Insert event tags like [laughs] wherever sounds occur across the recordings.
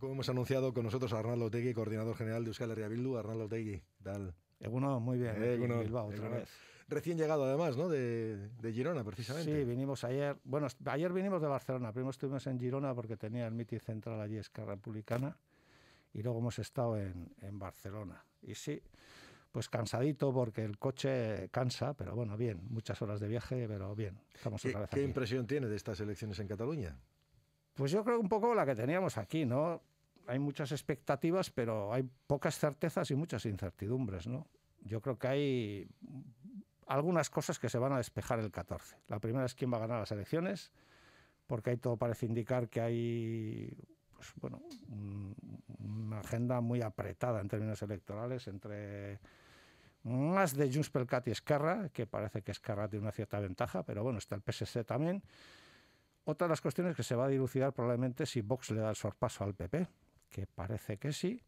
Como hemos anunciado con nosotros a Arnaldo Tegui, coordinador general de Euskal Herria Bildu. Arnaldo Tegui, tal. Eguno, muy bien. Bilbao, Recién llegado, además, ¿no? De, Girona, precisamente. Sí, vinimos ayer. Bueno, ayer vinimos de Barcelona. Primero estuvimos en Girona porque tenía el miti central allí, Esquerra Republicana. Y luego hemos estado en, Barcelona. Y sí, pues cansadito porque el coche cansa, pero bueno, bien. Muchas horas de viaje, pero bien. Estamos otra vez ¿qué impresión tiene de estas elecciones en Cataluña? Pues yo creo un poco la que teníamos aquí, ¿no? Hay muchas expectativas, pero hay pocas certezas y muchas incertidumbres, ¿no? Yo creo que hay algunas cosas que se van a despejar el 14. La primera es quién va a ganar las elecciones, porque ahí todo parece indicar que hay pues, bueno, una agenda muy apretada en términos electorales entre más de Junts per y Esquerra, que parece que escarra tiene una cierta ventaja, pero bueno, está el PSC también. Otra de las cuestiones que se va a dilucidar probablemente si Vox le da el sorpaso al PP, que parece que sí,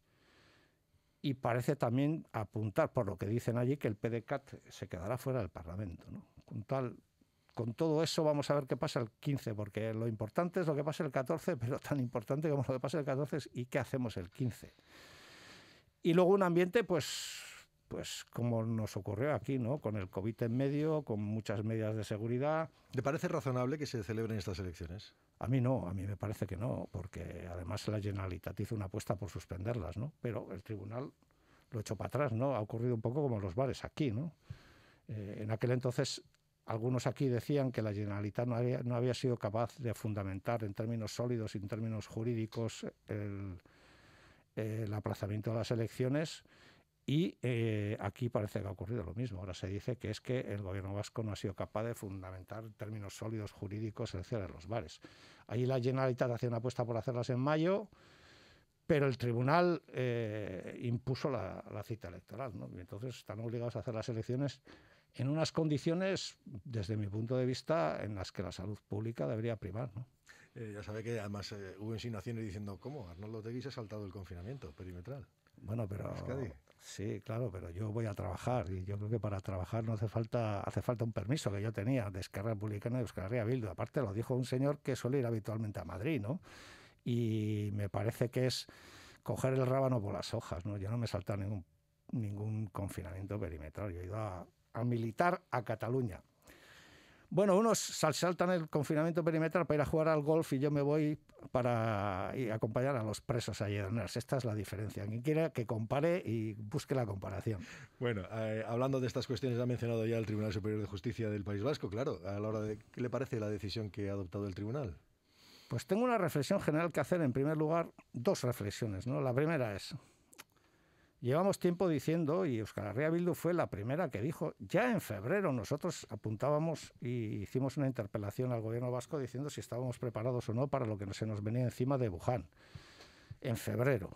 y parece también apuntar, por lo que dicen allí, que el PDCAT se quedará fuera del Parlamento. Con, tal, con todo eso vamos a ver qué pasa el 15, porque lo importante es lo que pasa el 14, [laughs] pero tan importante como lo que pasa el 14 es y qué hacemos el 15. Y luego un ambiente, pues pues como nos ocurrió aquí, ¿no? Con el COVID en medio, con muchas medidas de seguridad. ¿Te parece razonable que se celebren estas elecciones? A mí no, a mí me parece que no, porque además la Generalitat hizo una apuesta por suspenderlas, ¿no? Pero el tribunal lo echó para atrás, ¿no? Ha ocurrido un poco como los bares aquí, ¿no? Eh, en aquel entonces algunos aquí decían que la Generalitat no había, sido capaz de fundamentar en términos sólidos y en términos jurídicos el, el aplazamiento de las elecciones y eh, aquí parece que ha ocurrido lo mismo. Ahora se dice que es que el gobierno vasco no ha sido capaz de fundamentar términos sólidos jurídicos el cierre de los bares. Ahí la Generalitat hacía una apuesta por hacerlas en mayo, pero el tribunal eh, impuso la, cita electoral. ¿no? entonces están obligados a hacer las elecciones en unas condiciones, desde mi punto de vista, en las que la salud pública debería primar. ¿no? Eh, ya sabe que además hubo insinuaciones diciendo, ¿cómo? Arnoldo Tegui se ha saltado el confinamiento perimetral. Bueno, pero... Sí, claro, pero yo voy a trabajar y yo creo que para trabajar no hace falta hace falta un permiso que yo tenía de Esquerra Republicana y Euskal Aparte lo dijo un señor que suele ir habitualmente a Madrid, ¿no? Y me parece que es coger el rábano por las hojas, ¿no? Yo no me he saltado ningún, ningún confinamiento perimetral. Yo he ido a militar a Cataluña. Bueno, unos saltan el confinamiento perimetral para ir a jugar al golf y yo me voy para acompañar a los presos allí Esta es la diferencia. Quien quiera que compare y busque la comparación. Bueno, eh, hablando de estas cuestiones, ha mencionado ya el Tribunal Superior de Justicia del País Vasco, claro. A la hora de, ¿Qué le parece la decisión que ha adoptado el tribunal? Pues tengo una reflexión general que hacer. En primer lugar, dos reflexiones. ¿no? La primera es, Llevamos tiempo diciendo, y Euskal Herria Bildu fue la primera que dijo, ya en febrero nosotros apuntábamos y hicimos una interpelación al gobierno vasco diciendo si estábamos preparados o no para lo que se nos venía encima de Wuhan, en febrero.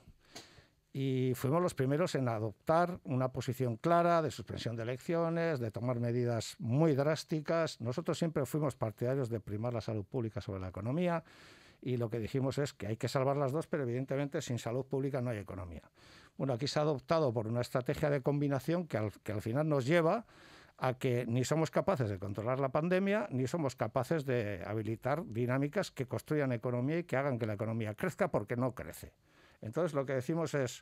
Y fuimos los primeros en adoptar una posición clara de suspensión de elecciones, de tomar medidas muy drásticas. Nosotros siempre fuimos partidarios de primar la salud pública sobre la economía y lo que dijimos es que hay que salvar las dos, pero evidentemente sin salud pública no hay economía. Bueno, aquí se ha adoptado por una estrategia de combinación que al, final nos lleva a que ni somos capaces de controlar la pandemia, ni somos capaces de habilitar dinámicas que construyan economía y que hagan que la economía crezca porque no crece. Entonces lo que decimos es,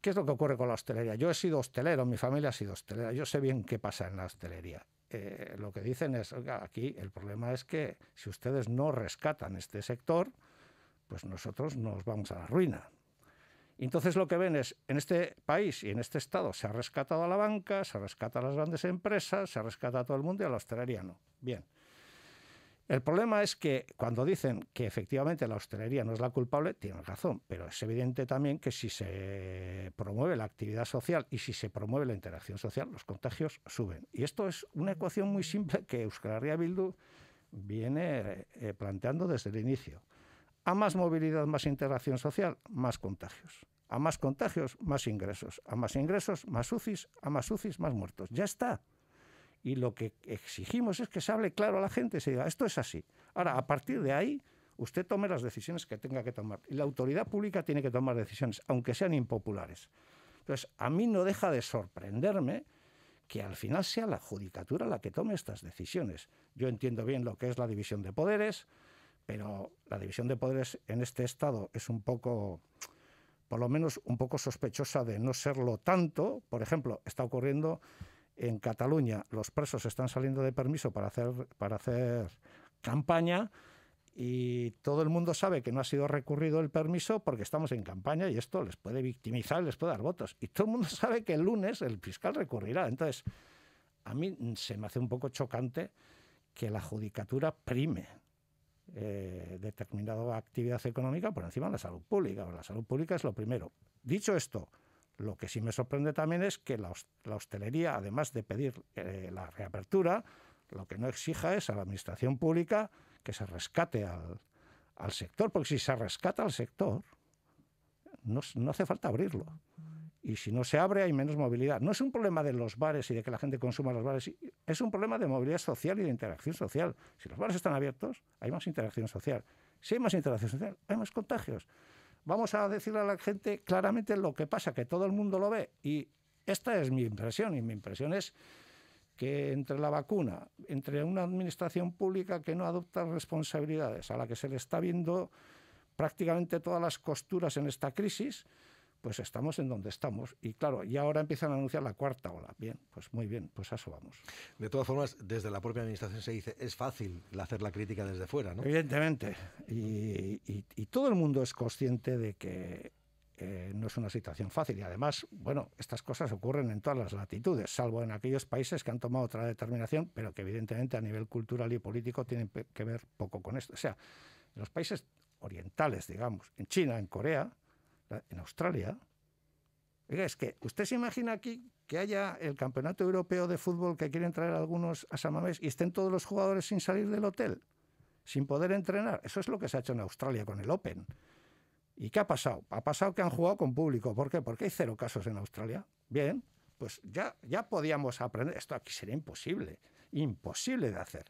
¿qué es lo que ocurre con la hostelería? Yo he sido hostelero, mi familia ha sido hostelera, yo sé bien qué pasa en la hostelería. Eh, lo que dicen es, aquí el problema es que si ustedes no rescatan este sector, pues nosotros nos vamos a la ruina. Entonces lo que ven es, en este país y en este Estado se ha rescatado a la banca, se rescata a las grandes empresas, se rescatado a todo el mundo y a la hostelería no. Bien. El problema es que cuando dicen que efectivamente la hostelería no es la culpable, tienen razón, pero es evidente también que si se promueve la actividad social y si se promueve la interacción social, los contagios suben. Y esto es una ecuación muy simple que Euskal Herria Bildu viene eh, planteando desde el inicio. A más movilidad, más integración social, más contagios. A más contagios, más ingresos. A más ingresos, más UCIs. A más UCIs, más muertos. Ya está. Y lo que exigimos es que se hable claro a la gente, se diga, esto es así. Ahora, a partir de ahí, usted tome las decisiones que tenga que tomar. Y la autoridad pública tiene que tomar decisiones, aunque sean impopulares. Entonces, a mí no deja de sorprenderme que al final sea la judicatura la que tome estas decisiones. Yo entiendo bien lo que es la división de poderes, pero la división de poderes en este Estado es un poco, por lo menos un poco sospechosa de no serlo tanto. Por ejemplo, está ocurriendo en Cataluña. Los presos están saliendo de permiso para hacer, para hacer campaña y todo el mundo sabe que no ha sido recurrido el permiso porque estamos en campaña y esto les puede victimizar, les puede dar votos. Y todo el mundo [laughs] sabe que el lunes el fiscal recurrirá. Entonces, a mí se me hace un poco chocante que la judicatura prime eh, determinada actividad económica por encima de la salud pública. la salud pública es lo primero. Dicho esto, lo que sí me sorprende también es que la, hostelería, además de pedir eh, la reapertura, lo que no exija es a la administración pública que se rescate al, sector, porque si se rescata al sector, no hace falta abrirlo y si no se abre hay menos movilidad. No es un problema de los bares y de que la gente consuma los bares, es un problema de movilidad social y de interacción social. Si los bares están abiertos, hay más interacción social. Si hay más interacción social, hay más contagios. Vamos a decirle a la gente claramente lo que pasa, que todo el mundo lo ve. Y esta es mi impresión, y mi impresión es que entre la vacuna, entre una administración pública que no adopta responsabilidades, a la que se le está viendo prácticamente todas las costuras en esta crisis, pues estamos en donde estamos. Y claro, y ahora empiezan a anunciar la cuarta ola. Bien, pues muy bien, pues a eso vamos. De todas formas, desde la propia administración se dice, es fácil hacer la crítica desde fuera, ¿no? Evidentemente. Y, todo el mundo es consciente de que eh, no es una situación fácil. Y además, bueno, estas cosas ocurren en todas las latitudes, salvo en aquellos países que han tomado otra determinación, pero que evidentemente a nivel cultural y político tienen que ver poco con esto. O sea, en los países orientales, digamos, en China, en Corea, en Australia. es que usted se imagina aquí que haya el campeonato europeo de fútbol que quieren traer algunos a Samamés y estén todos los jugadores sin salir del hotel, sin poder entrenar. Eso es lo que se ha hecho en Australia con el Open. ¿Y qué ha pasado? Ha pasado que han jugado con público. ¿Por qué? Porque hay cero casos en Australia. Bien, pues ya, ya podíamos aprender. Esto aquí sería imposible, imposible de hacer.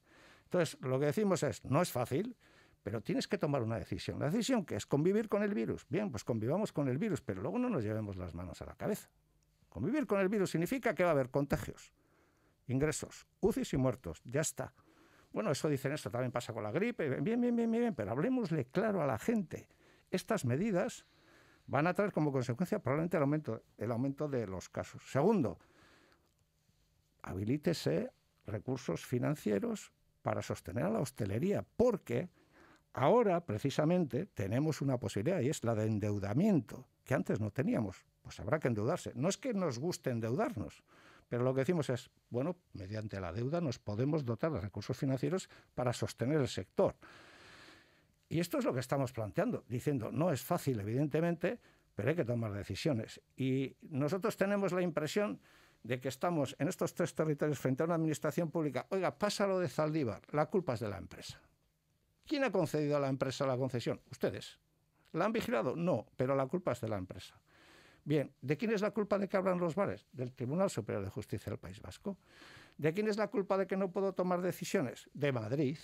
Entonces, lo que decimos es, no es fácil, pero tienes que tomar una decisión. La decisión que es convivir con el virus. Bien, pues convivamos con el virus, pero luego no nos llevemos las manos a la cabeza. Convivir con el virus significa que va a haber contagios, ingresos, UCIs y muertos. Ya está. Bueno, eso dicen esto, también pasa con la gripe. Bien, bien, bien, bien, pero hablemosle claro a la gente. Estas medidas van a traer como consecuencia probablemente el aumento, el aumento de los casos. Segundo, habilítese recursos financieros para sostener a la hostelería, porque Ahora, precisamente, tenemos una posibilidad y es la de endeudamiento, que antes no teníamos. Pues habrá que endeudarse. No es que nos guste endeudarnos, pero lo que decimos es, bueno, mediante la deuda nos podemos dotar de recursos financieros para sostener el sector. Y esto es lo que estamos planteando, diciendo, no es fácil, evidentemente, pero hay que tomar decisiones. Y nosotros tenemos la impresión de que estamos en estos tres territorios frente a una administración pública, oiga, pásalo de Zaldívar, la culpa es de la empresa. ¿Quién ha concedido a la empresa la concesión? Ustedes. ¿La han vigilado? No, pero la culpa es de la empresa. Bien, ¿de quién es la culpa de que abran los bares? Del Tribunal Superior de Justicia del País Vasco. ¿De quién es la culpa de que no puedo tomar decisiones? De Madrid.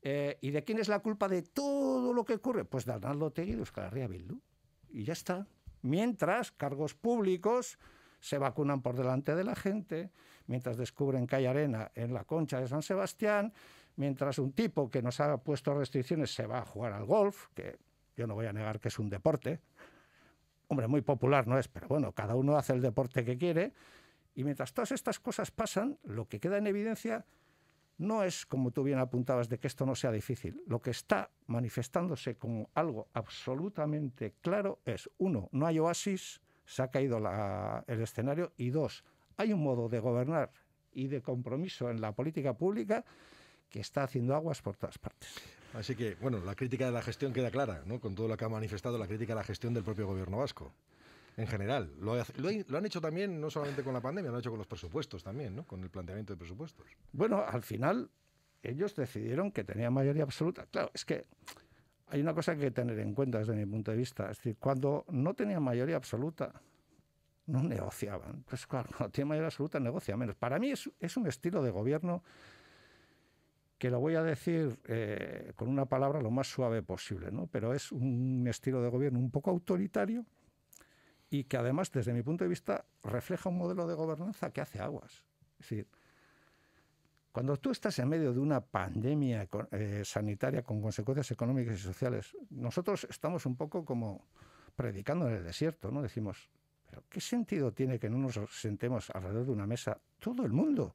Eh, ¿Y de quién es la culpa de todo lo que ocurre? Pues de Arnaldo Tegui y de Euskal Bildu. Y ya está. Mientras cargos públicos se vacunan por delante de la gente, mientras descubren que hay arena en la concha de San Sebastián, mientras un tipo que nos ha puesto restricciones se va a jugar al golf, que yo no voy a negar que es un deporte, hombre, muy popular no es, pero bueno, cada uno hace el deporte que quiere, y mientras todas estas cosas pasan, lo que queda en evidencia no es, como tú bien apuntabas, de que esto no sea difícil. Lo que está manifestándose como algo absolutamente claro es, uno, no hay oasis, se ha caído el escenario, y dos, hay un modo de gobernar y de compromiso en la política pública que está haciendo aguas por todas partes. Así que, bueno, la crítica de la gestión queda clara, ¿no? Con todo lo que ha manifestado la crítica a la gestión del propio gobierno vasco en general. Lo, han hecho también, no solamente con la pandemia, lo han hecho con los presupuestos también, ¿no? Con el planteamiento de presupuestos. Bueno, al final ellos decidieron que tenían mayoría absoluta. Claro, es que hay una cosa que hay que tener en cuenta desde mi punto de vista. Es decir, cuando no tenían mayoría absoluta, no negociaban. Pues claro, cuando tienen mayoría absoluta, negocia menos. Para mí es, es un estilo de gobierno que lo voy a decir eh, con una palabra lo más suave posible, ¿no? pero es un estilo de gobierno un poco autoritario y que además, desde mi punto de vista, refleja un modelo de gobernanza que hace aguas. Es decir, cuando tú estás en medio de una pandemia eh, sanitaria con consecuencias económicas y sociales, nosotros estamos un poco como predicando en el desierto, ¿no? Decimos, ¿pero qué sentido tiene que no nos sentemos alrededor de una mesa todo el mundo?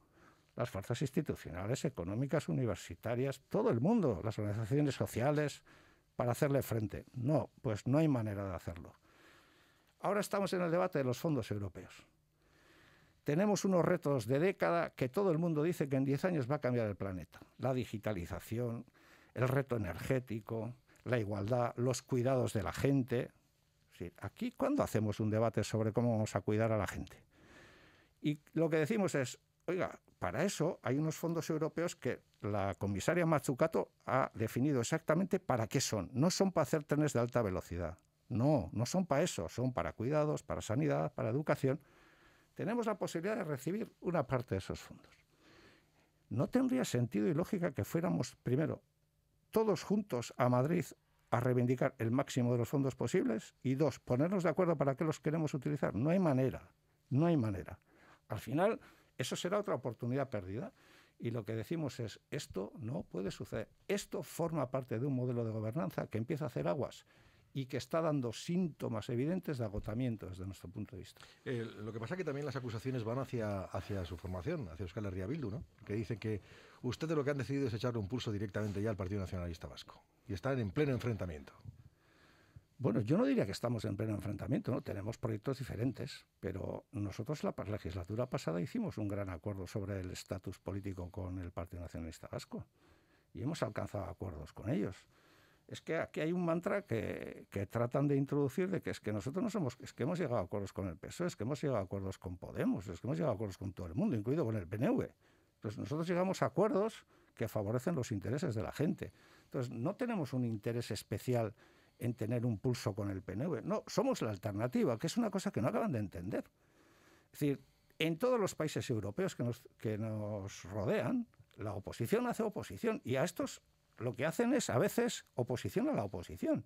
las fuerzas institucionales, económicas, universitarias, todo el mundo, las organizaciones sociales, para hacerle frente. No, pues no hay manera de hacerlo. Ahora estamos en el debate de los fondos europeos. Tenemos unos retos de década que todo el mundo dice que en 10 años va a cambiar el planeta. La digitalización, el reto energético, la igualdad, los cuidados de la gente. Aquí, ¿cuándo hacemos un debate sobre cómo vamos a cuidar a la gente? Y lo que decimos es, Oiga, para eso hay unos fondos europeos que la comisaria Mazzucato ha definido exactamente para qué son. No son para hacer trenes de alta velocidad. No, no son para eso. Son para cuidados, para sanidad, para educación. Tenemos la posibilidad de recibir una parte de esos fondos. No tendría sentido y lógica que fuéramos, primero, todos juntos a Madrid a reivindicar el máximo de los fondos posibles y dos, ponernos de acuerdo para qué los queremos utilizar. No hay manera, no hay manera. Al final, eso será otra oportunidad perdida. Y lo que decimos es, esto no puede suceder. Esto forma parte de un modelo de gobernanza que empieza a hacer aguas y que está dando síntomas evidentes de agotamiento desde nuestro punto de vista. Eh, lo que pasa es que también las acusaciones van hacia, hacia su formación, hacia Euskal Herria Bildu, ¿no? que dicen que ustedes lo que han decidido es echarle un pulso directamente ya al Partido Nacionalista Vasco. Y están en pleno enfrentamiento. Bueno, yo no diría que estamos en pleno enfrentamiento, ¿no? tenemos proyectos diferentes, pero nosotros la legislatura pasada hicimos un gran acuerdo sobre el estatus político con el Partido Nacionalista Vasco y hemos alcanzado acuerdos con ellos. Es que aquí hay un mantra que, que tratan de introducir de que es que nosotros no somos, es que hemos llegado a acuerdos con el PSOE, es que hemos llegado a acuerdos con Podemos, es que hemos llegado a acuerdos con todo el mundo, incluido con el PNV. Entonces nosotros llegamos a acuerdos que favorecen los intereses de la gente. Entonces no tenemos un interés especial en tener un pulso con el PNV. No, somos la alternativa, que es una cosa que no acaban de entender. Es decir, en todos los países europeos que nos, que nos rodean, la oposición hace oposición y a estos lo que hacen es a veces oposición a la oposición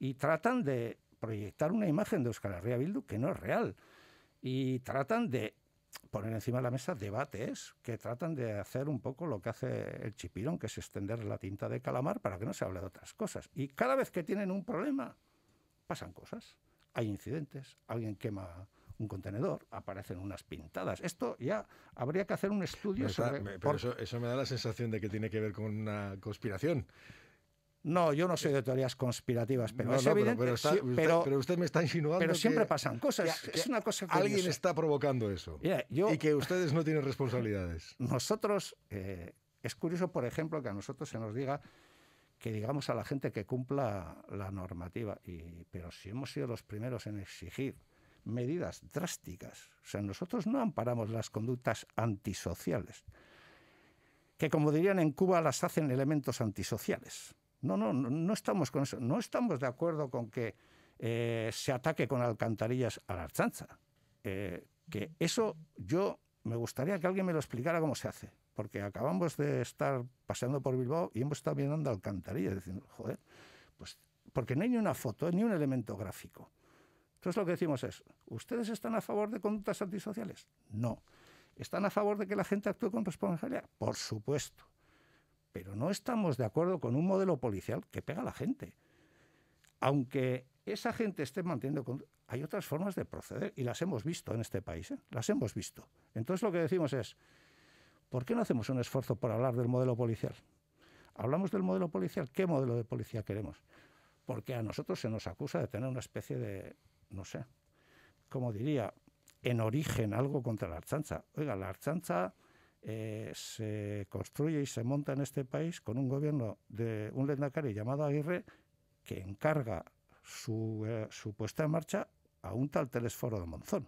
y tratan de proyectar una imagen de Euskal Herria Bildu que no es real y tratan de poner encima de la mesa debates que tratan de hacer un poco lo que hace el chipirón, que es extender la tinta de calamar para que no se hable de otras cosas. Y cada vez que tienen un problema, pasan cosas. Hay incidentes, alguien quema un contenedor, aparecen unas pintadas. Esto ya habría que hacer un estudio sobre... eso me da la sensación de que tiene que ver con una conspiración. No, yo no soy eh, de teorías conspirativas, pero Pero, usted, me está insinuando. Pero siempre pasan cosas. es una cosa Alguien está provocando eso. y que ustedes no tienen responsabilidades. [laughs] Nosotros. Eh, es curioso, por ejemplo, que a nosotros se nos diga que digamos a la gente que cumpla la normativa. pero si hemos sido los primeros en exigir medidas drásticas, o sea, nosotros no amparamos las conductas antisociales, que como dirían en Cuba las hacen elementos antisociales. No, no, no estamos con eso. No estamos de acuerdo con que eh, se ataque con alcantarillas a la archanza. Eh, que eso yo me gustaría que alguien me lo explicara cómo se hace. Porque acabamos de estar paseando por Bilbao y hemos estado mirando alcantarillas diciendo, joder, pues porque no hay ni una foto, ni un elemento gráfico. Entonces lo que decimos es, ¿ustedes están a favor de conductas antisociales? No. ¿Están a favor de que la gente actúe con responsabilidad? Por supuesto pero no estamos de acuerdo con un modelo policial que pega a la gente. Aunque esa gente esté manteniendo... Hay otras formas de proceder y las hemos visto en este país, ¿eh? las hemos visto. Entonces lo que decimos es, ¿por qué no hacemos un esfuerzo por hablar del modelo policial? Hablamos del modelo policial, ¿qué modelo de policía queremos? Porque a nosotros se nos acusa de tener una especie de, no sé, como diría, en origen algo contra la archancha. Oiga, la archancha eh, se construye y se monta en este país con un gobierno de un Lendacari llamado Aguirre que encarga eh, su, puesta en marcha a un tal Telesforo de Monzón,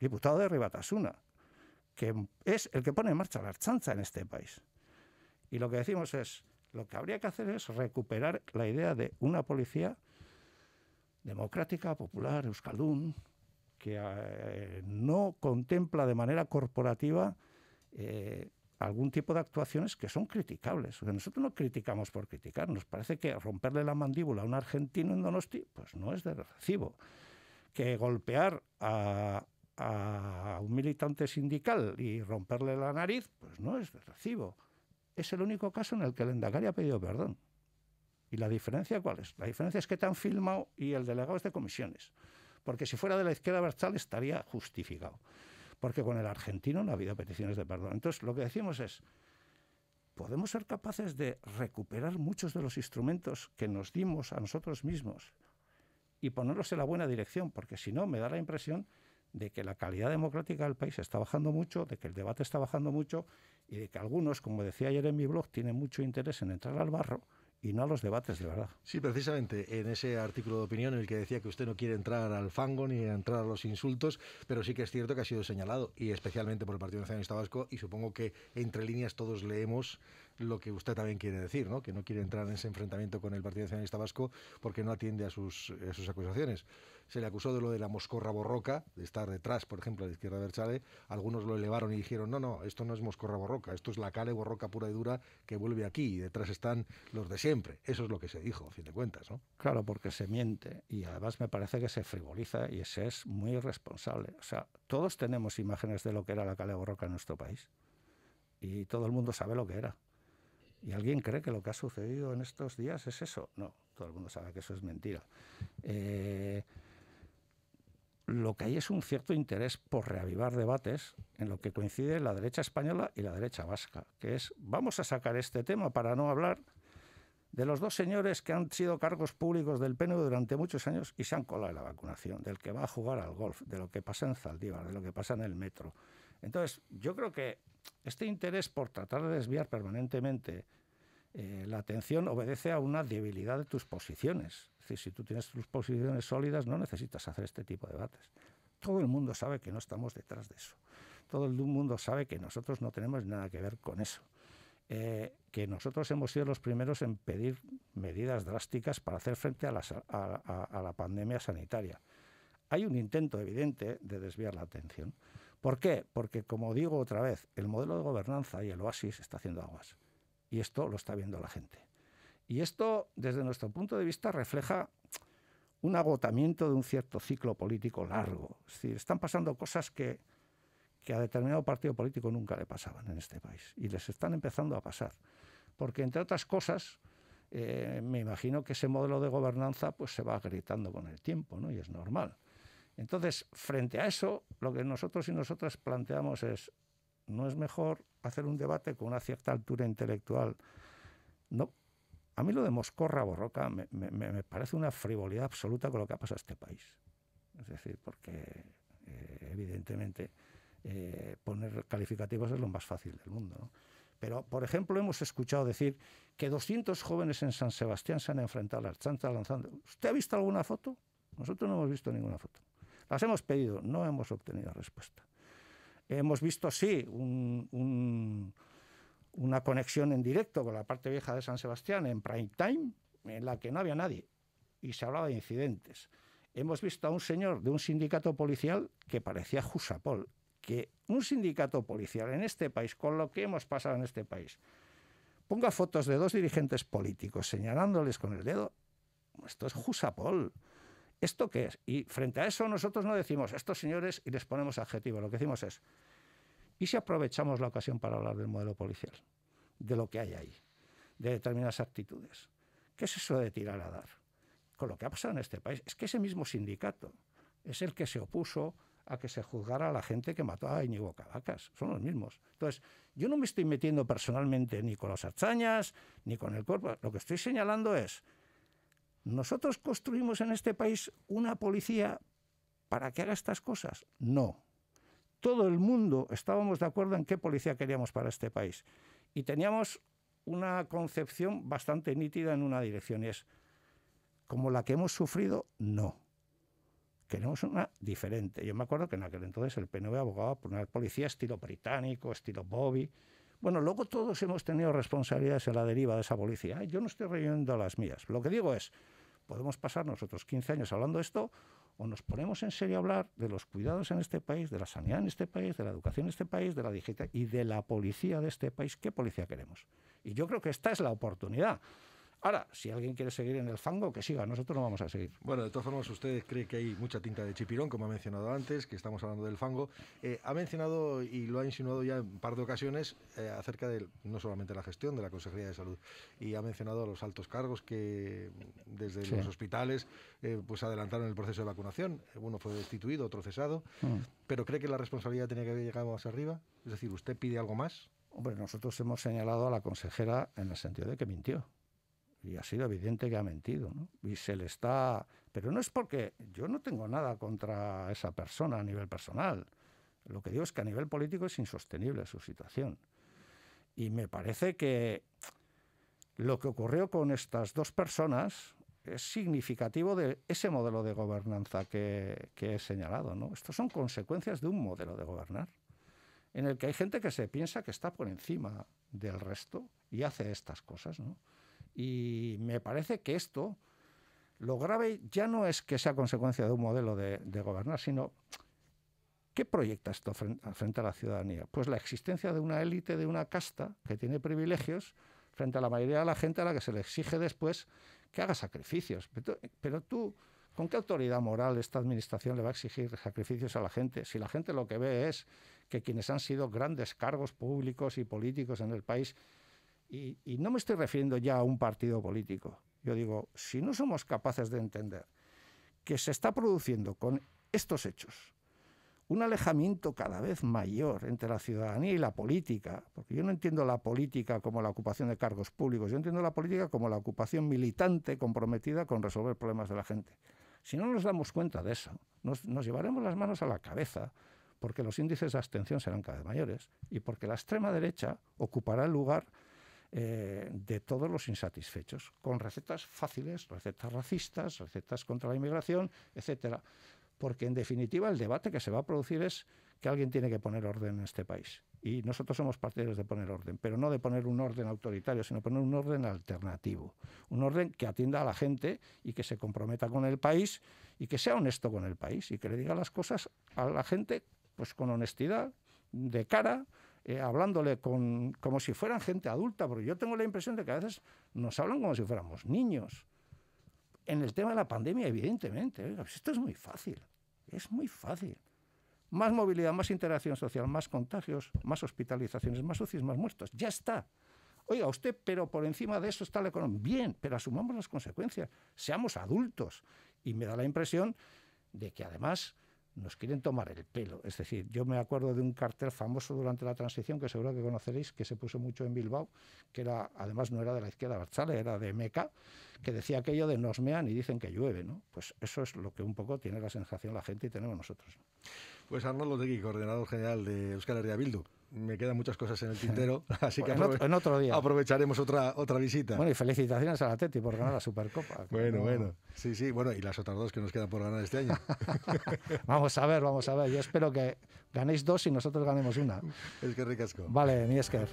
diputado de Ribatasuna, que es el que pone en marcha la chanza en este país. Y lo que decimos es, lo que habría que hacer es recuperar la idea de una policía democrática, popular, euskaldún, que eh, no contempla de manera corporativa eh, algún tipo de actuaciones que son criticables. Nosotros no criticamos por criticar, nos parece que romperle la mandíbula a un argentino en Donosti pues no es de recibo. Que golpear a, a un militante sindical y romperle la nariz pues no es de recibo. Es el único caso en el que el Endacari ha pedido perdón. ¿Y la diferencia cuál es? La diferencia es que te han filmado y el delegado es de comisiones porque si fuera de la izquierda vertical estaría justificado, porque con el argentino no ha habido peticiones de perdón. Entonces, lo que decimos es, podemos ser capaces de recuperar muchos de los instrumentos que nos dimos a nosotros mismos y ponerlos en la buena dirección, porque si no, me da la impresión de que la calidad democrática del país está bajando mucho, de que el debate está bajando mucho y de que algunos, como decía ayer en mi blog, tienen mucho interés en entrar al barro y no a los debates, de verdad. Sí, precisamente en ese artículo de opinión en el que decía que usted no quiere entrar al fango ni entrar a los insultos, pero sí que es cierto que ha sido señalado, y especialmente por el Partido Nacionalista Vasco, y supongo que entre líneas todos leemos lo que usted también quiere decir, ¿no? que no quiere entrar en ese enfrentamiento con el Partido Nacionalista Vasco porque no atiende a sus, sus acusaciones. Se le acusó de lo de la moscorra borroca, de estar detrás, por ejemplo, de la izquierda de Berchale. Algunos lo elevaron y dijeron, no, no, esto no es moscorra borroca, esto es la cale borroca pura y dura que vuelve aquí y detrás están los de siempre. Eso es lo que se dijo, a fin de cuentas. ¿no? Claro, porque se miente y además me parece que se frivoliza y ese es muy irresponsable. O sea, todos tenemos imágenes de lo que era la cale borroca en nuestro país y todo el mundo sabe lo que era. ¿Y alguien cree que lo que ha sucedido en estos días es eso? No, todo el mundo sabe que eso es mentira. Eh, lo que hay es un cierto interés por reavivar debates en lo que coincide la derecha española y la derecha vasca, que es vamos a sacar este tema para no hablar de los dos señores que han sido cargos públicos del PNV durante muchos años y se han colado en la vacunación, del que va a jugar al golf, de lo que pasa en Zaldívar, de lo que pasa en el metro. Entonces, yo creo que este interés por tratar de desviar permanentemente eh, la atención obedece a una debilidad de tus posiciones. si tú tienes tus posiciones sólidas, no necesitas hacer este tipo de debates. Todo el mundo sabe que no estamos detrás de eso. Todo el mundo sabe que nosotros no tenemos nada que ver con eso. Eh, que nosotros hemos sido los primeros en pedir medidas drásticas para hacer frente a la pandemia sanitaria. Hay un intento evidente de desviar la atención. ¿Por qué? Porque, como digo otra vez, el modelo de gobernanza y el oasis está haciendo aguas. Y esto lo está viendo la gente. Y esto, desde nuestro punto de vista, refleja un agotamiento de un cierto ciclo político largo. Es decir, están pasando cosas que, a determinado partido político nunca le pasaban en este país. Y les están empezando a pasar. Porque, entre otras cosas, eh, me imagino que ese modelo de gobernanza pues, se va agrietando con el tiempo, ¿no? y es normal. Entonces, frente a eso, lo que nosotros y nosotras planteamos es, ¿no es mejor hacer un debate con una cierta altura intelectual? No. A mí lo de Moscorra Borroca me, parece una frivolidad absoluta con lo que ha pasado este país. Es decir, porque eh, evidentemente eh, poner calificativos es lo más fácil del mundo. Pero, por ejemplo, hemos escuchado decir que 200 jóvenes en San Sebastián se han enfrentado a las chantas lanzando. ¿Usted ha visto alguna foto? Nosotros no hemos visto ninguna foto. Las hemos pedido, no hemos obtenido respuesta. Hemos visto, sí, una conexión en directo con la parte vieja de San Sebastián en prime time, en la que no había nadie y se hablaba de incidentes. Hemos visto a un señor de un sindicato policial que parecía Jusapol, que un sindicato policial en este país, con lo que hemos pasado en este país, ponga fotos de dos dirigentes políticos señalándoles con el dedo, esto es Jusapol. ¿Esto qué es? Y frente a eso nosotros no decimos estos señores y les ponemos adjetivos, lo que decimos es, ¿y si aprovechamos la ocasión para hablar del modelo policial? De lo que hay ahí, de determinadas actitudes. ¿Qué es eso de tirar a dar? Con lo que ha pasado en este país, es que ese mismo sindicato es el que se opuso a que se juzgara a la gente que mató a Iñigo Cavacas. Son los mismos. Entonces, yo no me estoy metiendo personalmente ni con las hazañas, ni con el cuerpo. Lo que estoy señalando es ¿Nosotros construimos en este país una policía para que haga estas cosas? No. Todo el mundo estábamos de acuerdo en qué policía queríamos para este país. Y teníamos una concepción bastante nítida en una dirección y es, como la que hemos sufrido, no. Queremos una diferente. Yo me acuerdo que en aquel entonces el PNV abogaba por una policía estilo británico, estilo Bobby, bueno, luego todos hemos tenido responsabilidades en la deriva de esa policía. Yo no estoy reyendo las mías. Lo que digo es, podemos pasar nosotros 15 años hablando de esto o nos ponemos en serio a hablar de los cuidados en este país, de la sanidad en este país, de la educación en este país, de la digital y de la policía de este país. ¿Qué policía queremos? Y yo creo que esta es la oportunidad. Ahora, si alguien quiere seguir en el fango, que siga, nosotros no vamos a seguir. Bueno, de todas formas, usted cree que hay mucha tinta de chipirón, como ha mencionado antes, que estamos hablando del fango. Eh, ha mencionado y lo ha insinuado ya en un par de ocasiones eh, acerca de no solamente la gestión de la Consejería de Salud, y ha mencionado a los altos cargos que desde los hospitales eh, pues adelantaron el proceso de vacunación. Uno fue destituido, otro cesado. Mm. ¿Pero cree que la responsabilidad tenía que haber llegado más arriba? Es decir, ¿usted pide algo más? Hombre, nosotros hemos señalado a la consejera en el sentido de que mintió y ha sido evidente que ha mentido, ¿no? Y se le está... Pero no es porque yo no tengo nada contra esa persona a nivel personal. Lo que digo es que a nivel político es insostenible su situación. Y me parece que lo que ocurrió con estas dos personas es significativo de ese modelo de gobernanza que, he señalado. ¿no? Estos son consecuencias de un modelo de gobernar, en el que hay gente que se piensa que está por encima del resto y hace estas cosas. ¿no? Y me parece que esto, lo grave ya no es que sea consecuencia de un modelo de, gobernar, sino ¿qué proyecta esto frente, a la ciudadanía? Pues la existencia de una élite, de una casta que tiene privilegios frente a la mayoría de la gente a la que se le exige después que haga sacrificios. Pero, pero tú, ¿con qué autoridad moral esta administración le va a exigir sacrificios a la gente? Si la gente lo que ve es que quienes han sido grandes cargos públicos y políticos en el país y, no me estoy refiriendo ya a un partido político. Yo digo, si no somos capaces de entender que se está produciendo con estos hechos un alejamiento cada vez mayor entre la ciudadanía y la política, porque yo no entiendo la política como la ocupación de cargos públicos, yo entiendo la política como la ocupación militante comprometida con resolver problemas de la gente. Si no nos damos cuenta de eso, nos llevaremos las manos a la cabeza porque los índices de abstención serán cada vez mayores y porque la extrema derecha ocupará el lugar eh, de todos los insatisfechos, con recetas fáciles, recetas racistas, recetas contra la inmigración, etcétera. Porque en definitiva el debate que se va a producir es que alguien tiene que poner orden en este país. Y nosotros somos partidarios de poner orden, pero no de poner un orden autoritario, sino poner un orden alternativo. Un orden que atienda a la gente y que se comprometa con el país y que sea honesto con el país y que le diga las cosas a la gente pues con honestidad, de cara, eh, hablándole como si fueran gente adulta, porque yo tengo la impresión de que a veces nos hablan como si fuéramos niños. En el tema de la pandemia, evidentemente, ¿eh? pues esto es muy fácil, es muy fácil. Más movilidad, más interacción social, más contagios, más hospitalizaciones, más UCIs, más muertos. Ya está. Oiga, usted, pero por encima de eso está la economía. Bien, pero asumamos las consecuencias. Seamos adultos. Y me da la impresión de que además nos quieren tomar el pelo. Es decir, yo me acuerdo de un cartel famoso durante la transición, que seguro que conoceréis, que se puso mucho en Bilbao, que era, además no era de la izquierda barzala, era de Meca, que decía aquello de nos mean y dicen que llueve, ¿no? Pues eso es lo que un poco tiene la sensación la gente y tenemos nosotros. Pues Arnold Tegui, coordinador general de Euskal Herria Bildu me quedan muchas cosas en el [laughs] tintero, así que en, otro, día. aprovecharemos otra, otra visita. Bueno, y felicitaciones a la Teti por ganar la Supercopa. [laughs] bueno, bueno. Sí, sí, bueno, y las otras dos que nos quedan por ganar este año. [laughs] vamos a ver, vamos a ver. Yo espero que ganéis dos y nosotros ganemos una. Es que ricasco. Vale, ni es que.